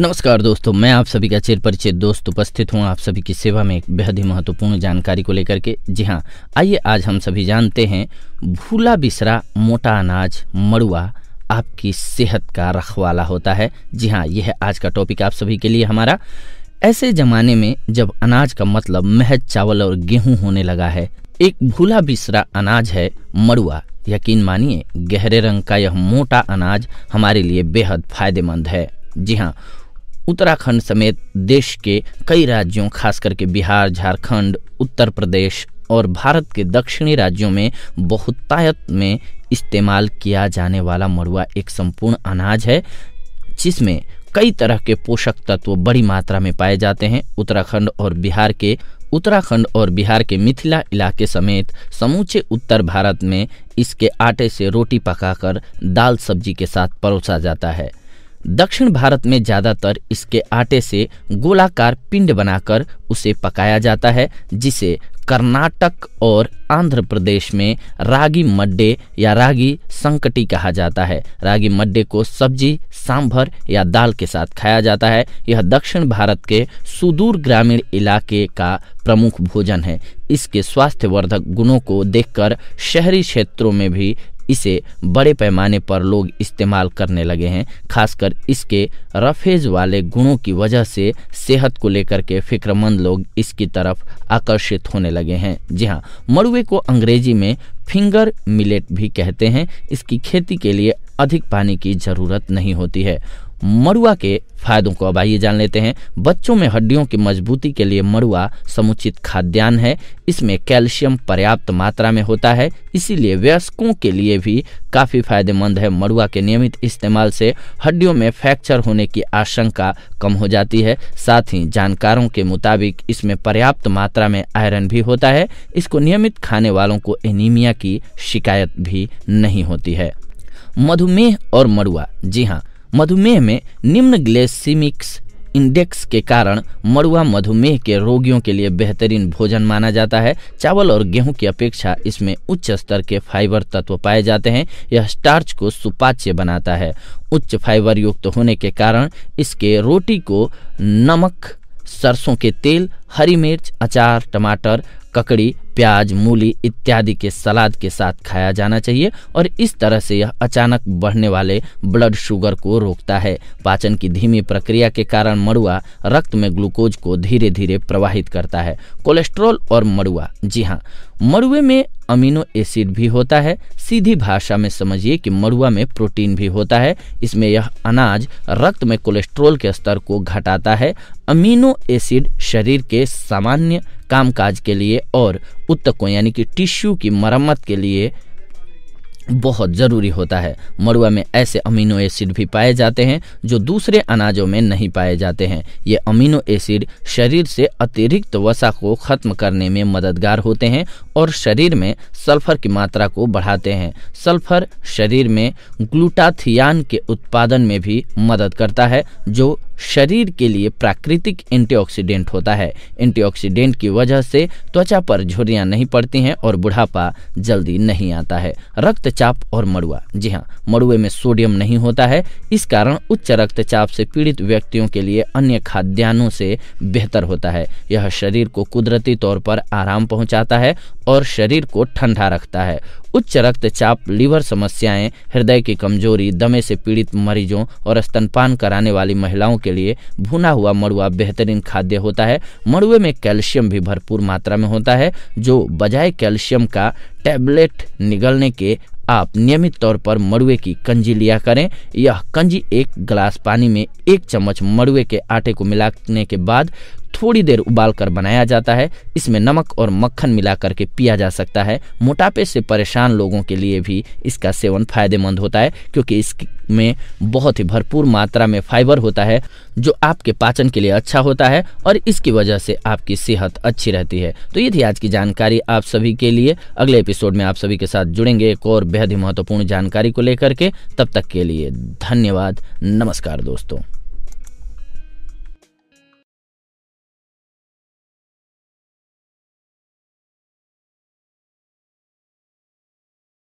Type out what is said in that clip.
नमस्कार दोस्तों मैं आप सभी का चेर परिचित दोस्त उपस्थित हूँ आप सभी की सेवा में एक बेहद ही महत्वपूर्ण जानकारी को लेकर के जी हाँ आइए आज हम सभी जानते हैं भूला बिसरा मोटा अनाज मड़ुआ आपकी सेहत का रखवाला होता है जी हाँ यह आज का टॉपिक आप सभी के लिए हमारा ऐसे ज़माने में जब अनाज का मतलब महज चावल और गेहूं होने लगा है एक भूला बिसरा अनाज है मड़ुआ यकीन मानिए गहरे रंग का यह मोटा अनाज हमारे लिए बेहद फायदेमंद है जी हाँ उत्तराखंड समेत देश के कई राज्यों खास करके बिहार झारखंड उत्तर प्रदेश और भारत के दक्षिणी राज्यों में बहुतायत में इस्तेमाल किया जाने वाला मड़ुआ एक संपूर्ण अनाज है जिसमें कई तरह के पोषक तत्व बड़ी मात्रा में पाए जाते हैं उत्तराखंड और बिहार के उत्तराखंड और बिहार के मिथिला इलाके समेत समूचे उत्तर भारत में इसके आटे से रोटी पकाकर दाल सब्जी के साथ परोसा जाता है दक्षिण भारत में ज़्यादातर इसके आटे से गोलाकार पिंड बनाकर उसे पकाया जाता है जिसे कर्नाटक और आंध्र प्रदेश में रागी मड्डे या रागी संकटी कहा जाता है रागी मड्डे को सब्जी सांभर या दाल के साथ खाया जाता है यह दक्षिण भारत के सुदूर ग्रामीण इलाके का प्रमुख भोजन है इसके स्वास्थ्यवर्धक गुणों को देखकर शहरी क्षेत्रों में भी इसे बड़े पैमाने पर लोग इस्तेमाल करने लगे हैं खासकर इसके रफेज वाले गुणों की वजह से सेहत को लेकर के फिक्रमंद लोग इसकी तरफ आकर्षित होने लगे हैं जी हाँ मड़ुए को अंग्रेजी में फिंगर मिलेट भी कहते हैं इसकी खेती के लिए अधिक पानी की जरूरत नहीं होती है मड़ुआ के फायदों को अब आइए जान लेते हैं बच्चों में हड्डियों की मजबूती के लिए मड़ुआ समुचित खाद्यान्न है इसमें कैल्शियम पर्याप्त मात्रा में होता है इसीलिए वयस्कों के लिए भी काफ़ी फायदेमंद है मरुआ के नियमित इस्तेमाल से हड्डियों में फ्रैक्चर होने की आशंका कम हो जाती है साथ ही जानकारों के मुताबिक इसमें पर्याप्त मात्रा में आयरन भी होता है इसको नियमित खाने वालों को एनीमिया की शिकायत भी नहीं होती है मधुमेह और मड़ुआ जी हाँ मधुमेह में निम्न ग्लेसिमिक्स इंडेक्स के कारण मड़ुआ मधुमेह के रोगियों के लिए बेहतरीन भोजन माना जाता है चावल और गेहूं की अपेक्षा इसमें उच्च स्तर के फाइबर तत्व पाए जाते हैं यह स्टार्च को सुपाच्य बनाता है उच्च फाइबर युक्त होने के कारण इसके रोटी को नमक सरसों के तेल हरी मिर्च अचार टमाटर ककड़ी प्याज मूली इत्यादि के सलाद के साथ खाया जाना चाहिए और इस तरह से यह अचानक बढ़ने वाले ब्लड शुगर को रोकता है पाचन की धीमी प्रक्रिया के कारण मड़ुआ रक्त में ग्लूकोज को धीरे धीरे प्रवाहित करता है कोलेस्ट्रॉल और मड़ुआ जी हाँ मड़ुए में अमीनो एसिड भी होता है सीधी भाषा में समझिए कि मड़ुआ में प्रोटीन भी होता है इसमें यह अनाज रक्त में कोलेस्ट्रॉल के स्तर को घटाता है अमीनो एसिड शरीर के सामान्य कामकाज के लिए और उत्तकों यानी कि टिश्यू की मरम्मत के लिए बहुत ज़रूरी होता है मरुआ में ऐसे अमीनो एसिड भी पाए जाते हैं जो दूसरे अनाजों में नहीं पाए जाते हैं ये अमीनो एसिड शरीर से अतिरिक्त वसा को ख़त्म करने में मददगार होते हैं और शरीर में सल्फर की मात्रा को बढ़ाते हैं सल्फर शरीर में ग्लूटाथियान के उत्पादन में भी मदद करता है जो शरीर के लिए प्राकृतिक एंटीऑक्सीडेंट होता है एंटीऑक्सीडेंट की वजह से त्वचा पर झुरियाँ नहीं पड़ती हैं और बुढ़ापा जल्दी नहीं आता है रक्त रक्तचाप और मड़ुआ जी हाँ मड़ुए में सोडियम नहीं होता है इस कारण उच्च रक्तचाप से पीड़ित व्यक्तियों के लिए अन्य खाद्यान्नों से बेहतर होता है यह शरीर को कुदरती तौर पर आराम पहुंचाता है और शरीर को ठंडा रखता है उच्च रक्तचाप लीवर समस्याएं हृदय की कमजोरी दमे से पीड़ित मरीजों और स्तनपान कराने वाली महिलाओं के लिए भुना हुआ मड़ुआ बेहतरीन खाद्य होता है मड़ुए में कैल्शियम भी भरपूर मात्रा में होता है जो बजाय कैल्शियम का टैबलेट निगलने के आप नियमित तौर पर मड़ुए की कंजी लिया करें यह कंजी एक गिलास पानी में एक चम्मच मड़ुए के आटे को मिलाने के बाद थोड़ी देर उबालकर बनाया जाता है इसमें नमक और मक्खन मिलाकर के पिया जा सकता है मोटापे से परेशान लोगों के लिए भी इसका सेवन फायदेमंद होता है क्योंकि इसमें बहुत ही भरपूर मात्रा में फाइबर होता है जो आपके पाचन के लिए अच्छा होता है और इसकी वजह से आपकी सेहत अच्छी रहती है तो ये थी आज की जानकारी आप सभी के लिए अगले एपिसोड में आप सभी के साथ जुड़ेंगे एक और बेहद ही महत्वपूर्ण जानकारी को लेकर के तब तक के लिए धन्यवाद नमस्कार दोस्तों